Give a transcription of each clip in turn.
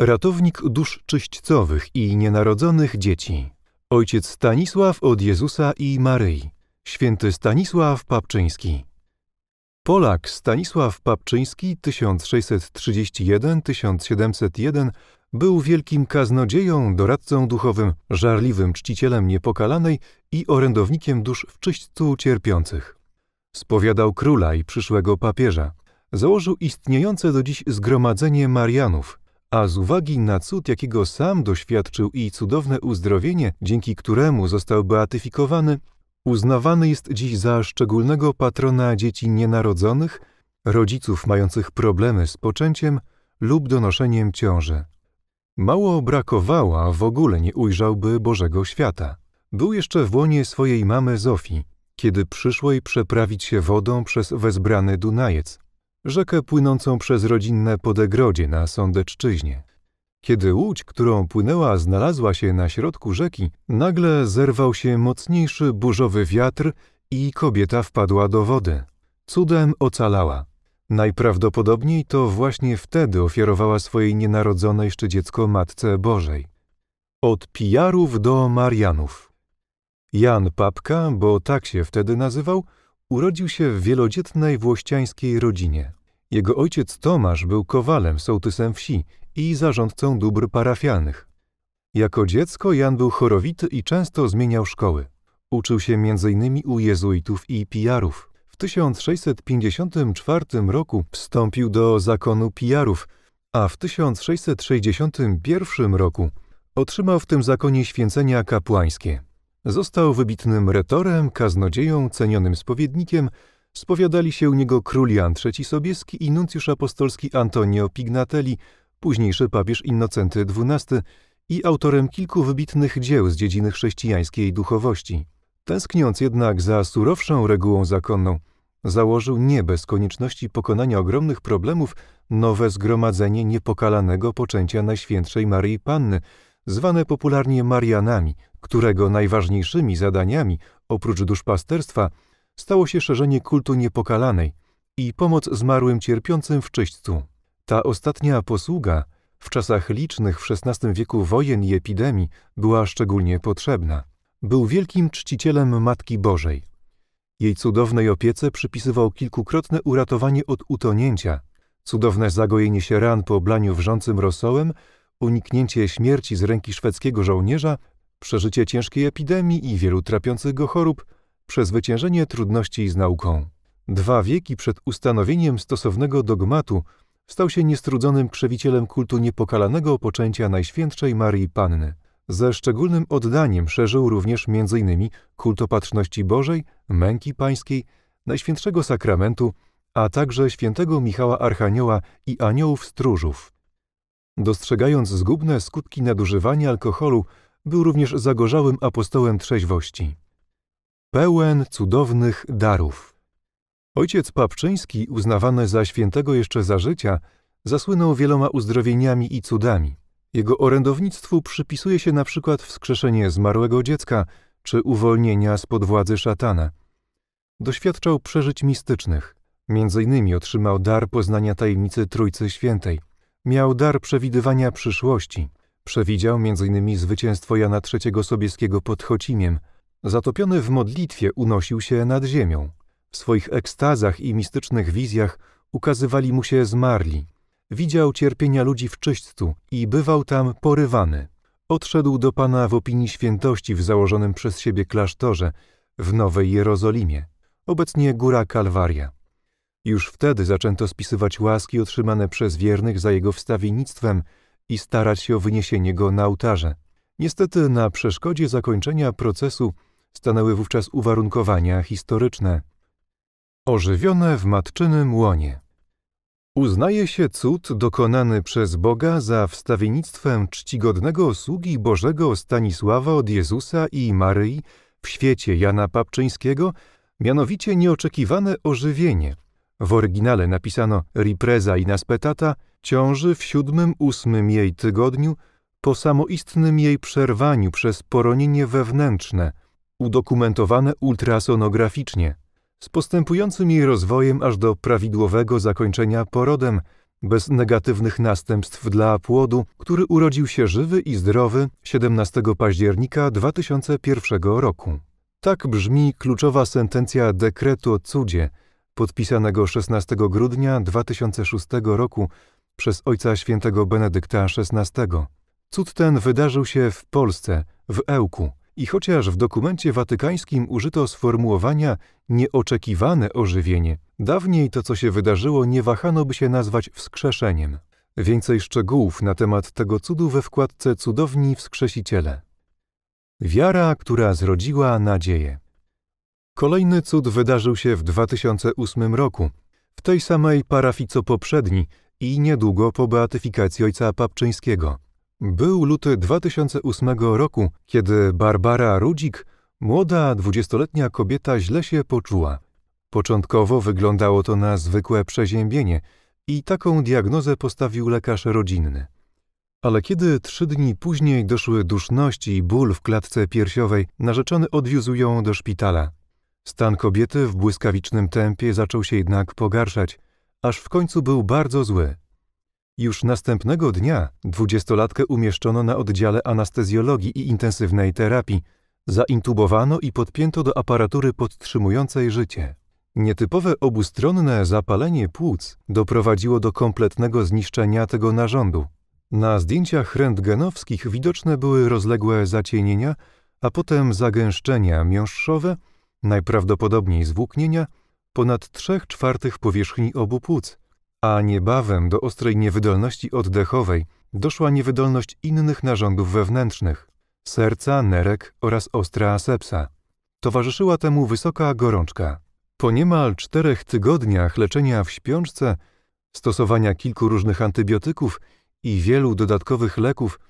Ratownik dusz czyśćcowych i nienarodzonych dzieci. Ojciec Stanisław od Jezusa i Maryi. Święty Stanisław Papczyński. Polak Stanisław Papczyński 1631-1701 był wielkim kaznodzieją, doradcą duchowym, żarliwym czcicielem niepokalanej i orędownikiem dusz w czyśćcu cierpiących. Spowiadał króla i przyszłego papieża. Założył istniejące do dziś Zgromadzenie Marianów – a z uwagi na cud, jakiego sam doświadczył i cudowne uzdrowienie, dzięki któremu został beatyfikowany, uznawany jest dziś za szczególnego patrona dzieci nienarodzonych, rodziców mających problemy z poczęciem lub donoszeniem ciąży. Mało brakowało, a w ogóle nie ujrzałby Bożego świata. Był jeszcze w łonie swojej mamy Zofii, kiedy przyszło jej przeprawić się wodą przez wezbrany Dunajec rzekę płynącą przez rodzinne podegrodzie na Sądeczczyźnie. Kiedy łódź, którą płynęła, znalazła się na środku rzeki, nagle zerwał się mocniejszy burzowy wiatr i kobieta wpadła do wody. Cudem ocalała. Najprawdopodobniej to właśnie wtedy ofiarowała swojej nienarodzonej jeszcze dziecko Matce Bożej. Od pijarów do Marianów. Jan Papka, bo tak się wtedy nazywał, urodził się w wielodzietnej włościańskiej rodzinie. Jego ojciec Tomasz był kowalem, sołtysem wsi i zarządcą dóbr parafialnych. Jako dziecko Jan był chorowity i często zmieniał szkoły. Uczył się m.in. u jezuitów i pijarów. W 1654 roku wstąpił do zakonu pijarów, a w 1661 roku otrzymał w tym zakonie święcenia kapłańskie. Został wybitnym retorem, kaznodzieją, cenionym spowiednikiem, Spowiadali się u niego król Jan III Sobieski i nuncjusz apostolski Antonio Pignatelli, późniejszy papież Innocenty XII i autorem kilku wybitnych dzieł z dziedziny chrześcijańskiej duchowości. Tęskniąc jednak za surowszą regułą zakonną, założył nie bez konieczności pokonania ogromnych problemów nowe zgromadzenie niepokalanego poczęcia Najświętszej Maryi Panny, zwane popularnie Marianami, którego najważniejszymi zadaniami, oprócz duszpasterstwa, stało się szerzenie kultu niepokalanej i pomoc zmarłym cierpiącym w czyśćcu. Ta ostatnia posługa w czasach licznych w XVI wieku wojen i epidemii była szczególnie potrzebna. Był wielkim czcicielem Matki Bożej. Jej cudownej opiece przypisywał kilkukrotne uratowanie od utonięcia, cudowne zagojenie się ran po oblaniu wrzącym rosołem, uniknięcie śmierci z ręki szwedzkiego żołnierza, przeżycie ciężkiej epidemii i wielu trapiących go chorób przezwyciężenie trudności z nauką. Dwa wieki przed ustanowieniem stosownego dogmatu stał się niestrudzonym krzewicielem kultu niepokalanego poczęcia Najświętszej Marii Panny. Ze szczególnym oddaniem szerzył również m.in. kult opatrzności Bożej, męki pańskiej, Najświętszego Sakramentu, a także świętego Michała Archanioła i aniołów stróżów. Dostrzegając zgubne skutki nadużywania alkoholu, był również zagorzałym apostołem trzeźwości pełen cudownych darów. Ojciec Papczyński, uznawany za świętego jeszcze za życia, zasłynął wieloma uzdrowieniami i cudami. Jego orędownictwu przypisuje się na przykład wskrzeszenie zmarłego dziecka czy uwolnienia spod władzy szatana. Doświadczał przeżyć mistycznych. Między innymi otrzymał dar poznania tajemnicy Trójcy Świętej. Miał dar przewidywania przyszłości. Przewidział m.in. zwycięstwo Jana III Sobieskiego pod Chocimiem – zatopiony w modlitwie, unosił się nad ziemią. W swoich ekstazach i mistycznych wizjach ukazywali mu się zmarli. Widział cierpienia ludzi w czyśćcu i bywał tam porywany. Odszedł do Pana w opinii świętości w założonym przez siebie klasztorze w Nowej Jerozolimie, obecnie Góra Kalwaria. Już wtedy zaczęto spisywać łaski otrzymane przez wiernych za jego wstawiennictwem i starać się o wyniesienie go na ołtarze. Niestety na przeszkodzie zakończenia procesu stanęły wówczas uwarunkowania historyczne. Ożywione w matczynym łonie. Uznaje się cud dokonany przez Boga za wstawiennictwem czcigodnego sługi Bożego Stanisława od Jezusa i Maryi w świecie Jana Papczyńskiego, mianowicie nieoczekiwane ożywienie. W oryginale napisano ripreza i naspetata ciąży w siódmym-ósmym jej tygodniu po samoistnym jej przerwaniu przez poronienie wewnętrzne – udokumentowane ultrasonograficznie, z postępującym jej rozwojem aż do prawidłowego zakończenia porodem, bez negatywnych następstw dla płodu, który urodził się żywy i zdrowy 17 października 2001 roku. Tak brzmi kluczowa sentencja dekretu o cudzie, podpisanego 16 grudnia 2006 roku przez Ojca Świętego Benedykta XVI. Cud ten wydarzył się w Polsce, w Ełku, i chociaż w dokumencie watykańskim użyto sformułowania nieoczekiwane ożywienie, dawniej to, co się wydarzyło, nie wahano by się nazwać wskrzeszeniem. Więcej szczegółów na temat tego cudu we wkładce Cudowni Wskrzesiciele. Wiara, która zrodziła nadzieję. Kolejny cud wydarzył się w 2008 roku, w tej samej parafii co poprzedni i niedługo po beatyfikacji ojca Papczyńskiego – był luty 2008 roku, kiedy Barbara Rudzik, młoda dwudziestoletnia kobieta, źle się poczuła. Początkowo wyglądało to na zwykłe przeziębienie i taką diagnozę postawił lekarz rodzinny. Ale kiedy trzy dni później doszły duszności i ból w klatce piersiowej, narzeczony odwiózł ją do szpitala. Stan kobiety w błyskawicznym tempie zaczął się jednak pogarszać, aż w końcu był bardzo zły. Już następnego dnia dwudziestolatkę umieszczono na oddziale anestezjologii i intensywnej terapii. Zaintubowano i podpięto do aparatury podtrzymującej życie. Nietypowe obustronne zapalenie płuc doprowadziło do kompletnego zniszczenia tego narządu. Na zdjęciach rentgenowskich widoczne były rozległe zacienienia, a potem zagęszczenia miąższowe, najprawdopodobniej zwłóknienia, ponad 3 czwartych powierzchni obu płuc – a niebawem do ostrej niewydolności oddechowej doszła niewydolność innych narządów wewnętrznych serca, nerek oraz ostra asepsa. Towarzyszyła temu wysoka gorączka. Po niemal czterech tygodniach leczenia w śpiączce, stosowania kilku różnych antybiotyków i wielu dodatkowych leków,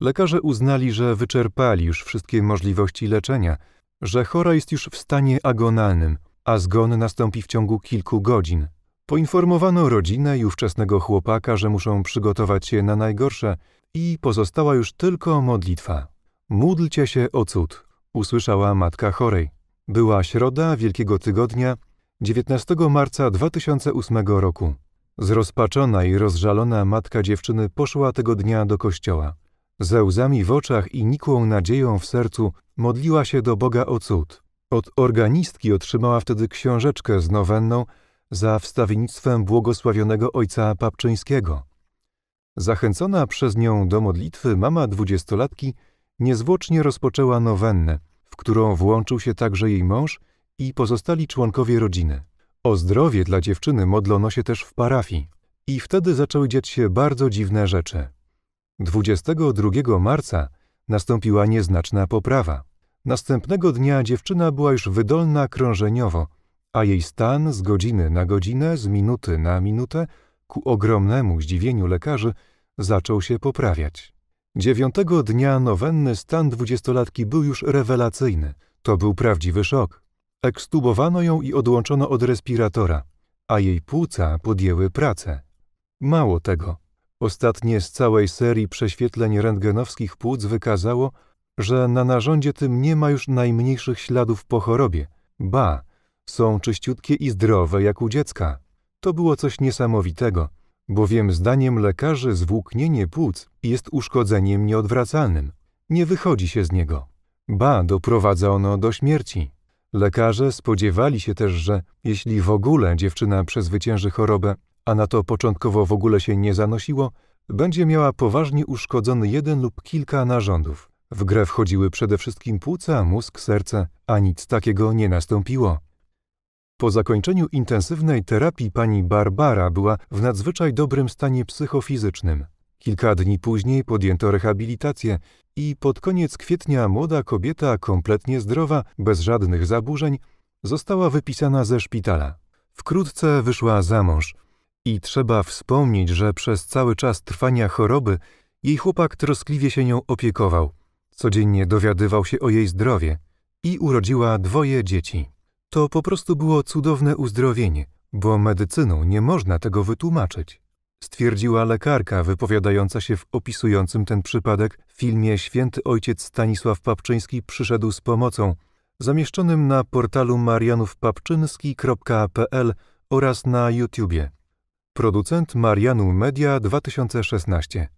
lekarze uznali, że wyczerpali już wszystkie możliwości leczenia, że chora jest już w stanie agonalnym, a zgon nastąpi w ciągu kilku godzin. Poinformowano rodzinę i ówczesnego chłopaka, że muszą przygotować się na najgorsze i pozostała już tylko modlitwa. Módlcie się o cud, usłyszała matka chorej. Była środa Wielkiego Tygodnia, 19 marca 2008 roku. Zrozpaczona i rozżalona matka dziewczyny poszła tego dnia do kościoła. Ze łzami w oczach i nikłą nadzieją w sercu modliła się do Boga o cud. Od organistki otrzymała wtedy książeczkę z nowenną, za wstawiennictwem błogosławionego ojca Papczyńskiego. Zachęcona przez nią do modlitwy mama dwudziestolatki niezwłocznie rozpoczęła nowennę, w którą włączył się także jej mąż i pozostali członkowie rodziny. O zdrowie dla dziewczyny modlono się też w parafii i wtedy zaczęły dziać się bardzo dziwne rzeczy. 22 marca nastąpiła nieznaczna poprawa. Następnego dnia dziewczyna była już wydolna krążeniowo – a jej stan z godziny na godzinę, z minuty na minutę, ku ogromnemu zdziwieniu lekarzy, zaczął się poprawiać. Dziewiątego dnia nowenny stan dwudziestolatki był już rewelacyjny. To był prawdziwy szok. Ekstubowano ją i odłączono od respiratora, a jej płuca podjęły pracę. Mało tego. Ostatnie z całej serii prześwietleń rentgenowskich płuc wykazało, że na narządzie tym nie ma już najmniejszych śladów po chorobie. Ba, są czyściutkie i zdrowe jak u dziecka. To było coś niesamowitego, bowiem zdaniem lekarzy zwłóknienie płuc jest uszkodzeniem nieodwracalnym. Nie wychodzi się z niego. Ba, doprowadza ono do śmierci. Lekarze spodziewali się też, że jeśli w ogóle dziewczyna przezwycięży chorobę, a na to początkowo w ogóle się nie zanosiło, będzie miała poważnie uszkodzony jeden lub kilka narządów. W grę wchodziły przede wszystkim płuca, mózg, serce, a nic takiego nie nastąpiło. Po zakończeniu intensywnej terapii pani Barbara była w nadzwyczaj dobrym stanie psychofizycznym. Kilka dni później podjęto rehabilitację i pod koniec kwietnia młoda kobieta, kompletnie zdrowa, bez żadnych zaburzeń, została wypisana ze szpitala. Wkrótce wyszła za mąż. I trzeba wspomnieć, że przez cały czas trwania choroby jej chłopak troskliwie się nią opiekował. Codziennie dowiadywał się o jej zdrowie i urodziła dwoje dzieci. To po prostu było cudowne uzdrowienie, bo medycyną nie można tego wytłumaczyć, stwierdziła lekarka wypowiadająca się w opisującym ten przypadek filmie Święty Ojciec Stanisław Papczyński przyszedł z pomocą, zamieszczonym na portalu marianówpapczynski.pl oraz na YouTubie. Producent Marianu Media 2016.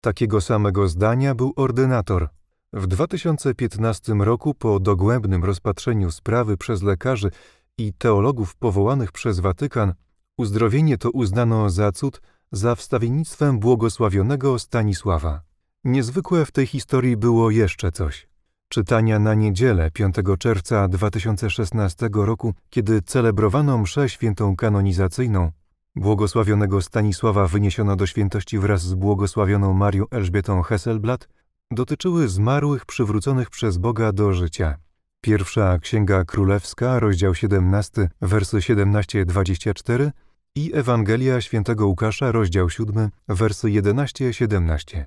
Takiego samego zdania był ordynator – w 2015 roku, po dogłębnym rozpatrzeniu sprawy przez lekarzy i teologów powołanych przez Watykan, uzdrowienie to uznano za cud za wstawiennictwem błogosławionego Stanisława. Niezwykłe w tej historii było jeszcze coś. Czytania na niedzielę 5 czerwca 2016 roku, kiedy celebrowano mszę świętą kanonizacyjną, błogosławionego Stanisława wyniesiono do świętości wraz z błogosławioną Marią Elżbietą Hesselblad? dotyczyły zmarłych przywróconych przez Boga do życia. Pierwsza Księga Królewska, rozdział 17, wersy 17-24 i Ewangelia Świętego Łukasza, rozdział 7, wersy 11-17.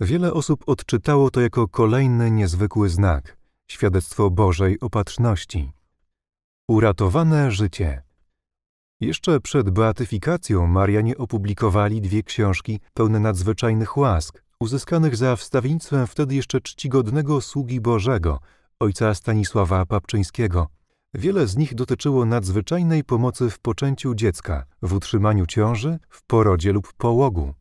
Wiele osób odczytało to jako kolejny niezwykły znak, świadectwo Bożej opatrzności. Uratowane życie. Jeszcze przed beatyfikacją Marianie opublikowali dwie książki pełne nadzwyczajnych łask, uzyskanych za wstawieństwem wtedy jeszcze czcigodnego sługi Bożego, ojca Stanisława Papczyńskiego. Wiele z nich dotyczyło nadzwyczajnej pomocy w poczęciu dziecka, w utrzymaniu ciąży, w porodzie lub połogu.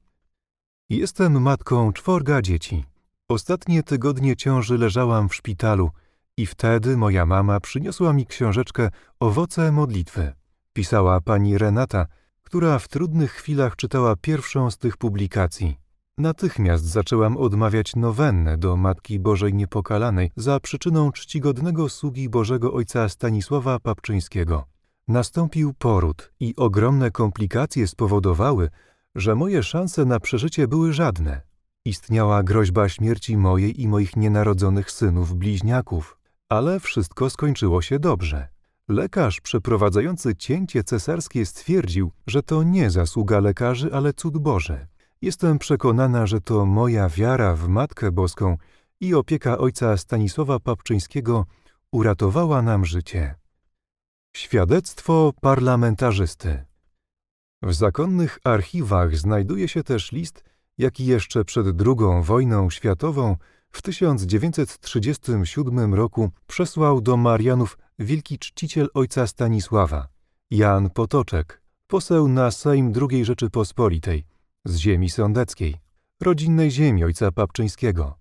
Jestem matką czworga dzieci. Ostatnie tygodnie ciąży leżałam w szpitalu i wtedy moja mama przyniosła mi książeczkę Owoce modlitwy. Pisała pani Renata, która w trudnych chwilach czytała pierwszą z tych publikacji. Natychmiast zaczęłam odmawiać nowennę do Matki Bożej Niepokalanej za przyczyną czcigodnego sługi Bożego Ojca Stanisława Papczyńskiego. Nastąpił poród i ogromne komplikacje spowodowały, że moje szanse na przeżycie były żadne. Istniała groźba śmierci mojej i moich nienarodzonych synów bliźniaków, ale wszystko skończyło się dobrze. Lekarz przeprowadzający cięcie cesarskie stwierdził, że to nie zasługa lekarzy, ale cud Boży. Jestem przekonana, że to moja wiara w Matkę Boską i opieka ojca Stanisława Papczyńskiego uratowała nam życie. Świadectwo parlamentarzysty. W zakonnych archiwach znajduje się też list, jaki jeszcze przed II wojną światową w 1937 roku przesłał do Marianów wielki czciciel ojca Stanisława, Jan Potoczek, poseł na Sejm II Rzeczypospolitej, z ziemi sądeckiej, rodzinnej ziemi ojca Papczyńskiego.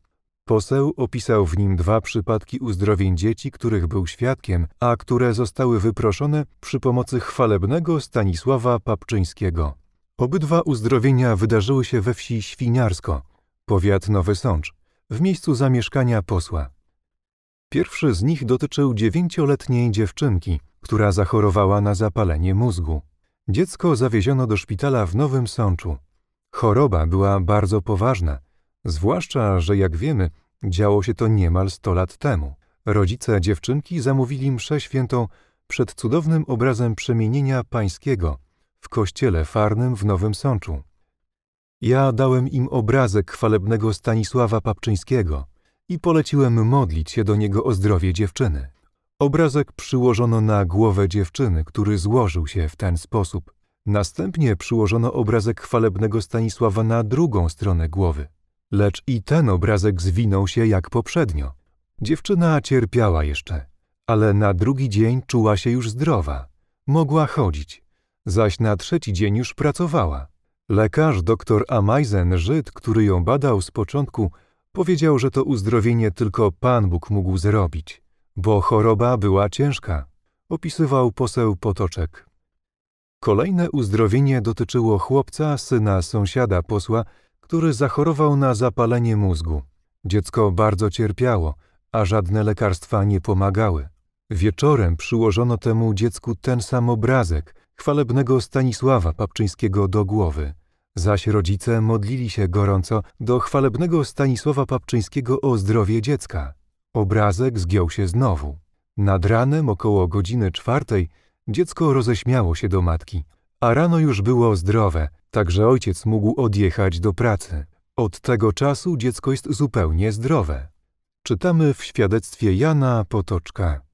Poseł opisał w nim dwa przypadki uzdrowień dzieci, których był świadkiem, a które zostały wyproszone przy pomocy chwalebnego Stanisława Papczyńskiego. Obydwa uzdrowienia wydarzyły się we wsi Świniarsko, powiat Nowy Sącz, w miejscu zamieszkania posła. Pierwszy z nich dotyczył dziewięcioletniej dziewczynki, która zachorowała na zapalenie mózgu. Dziecko zawieziono do szpitala w Nowym Sączu. Choroba była bardzo poważna, zwłaszcza, że jak wiemy, działo się to niemal sto lat temu. Rodzice dziewczynki zamówili mszę świętą przed cudownym obrazem przemienienia pańskiego w kościele farnym w Nowym Sączu. Ja dałem im obrazek chwalebnego Stanisława Papczyńskiego i poleciłem modlić się do niego o zdrowie dziewczyny. Obrazek przyłożono na głowę dziewczyny, który złożył się w ten sposób. Następnie przyłożono obrazek chwalebnego Stanisława na drugą stronę głowy. Lecz i ten obrazek zwinął się jak poprzednio. Dziewczyna cierpiała jeszcze, ale na drugi dzień czuła się już zdrowa. Mogła chodzić, zaś na trzeci dzień już pracowała. Lekarz dr Amajzen Żyd, który ją badał z początku, powiedział, że to uzdrowienie tylko Pan Bóg mógł zrobić, bo choroba była ciężka, opisywał poseł Potoczek Kolejne uzdrowienie dotyczyło chłopca, syna sąsiada posła, który zachorował na zapalenie mózgu. Dziecko bardzo cierpiało, a żadne lekarstwa nie pomagały. Wieczorem przyłożono temu dziecku ten sam obrazek chwalebnego Stanisława Papczyńskiego do głowy. Zaś rodzice modlili się gorąco do chwalebnego Stanisława Papczyńskiego o zdrowie dziecka. Obrazek zgiął się znowu. Nad ranem około godziny czwartej Dziecko roześmiało się do matki, a rano już było zdrowe, także ojciec mógł odjechać do pracy. Od tego czasu dziecko jest zupełnie zdrowe. Czytamy w świadectwie Jana Potoczka.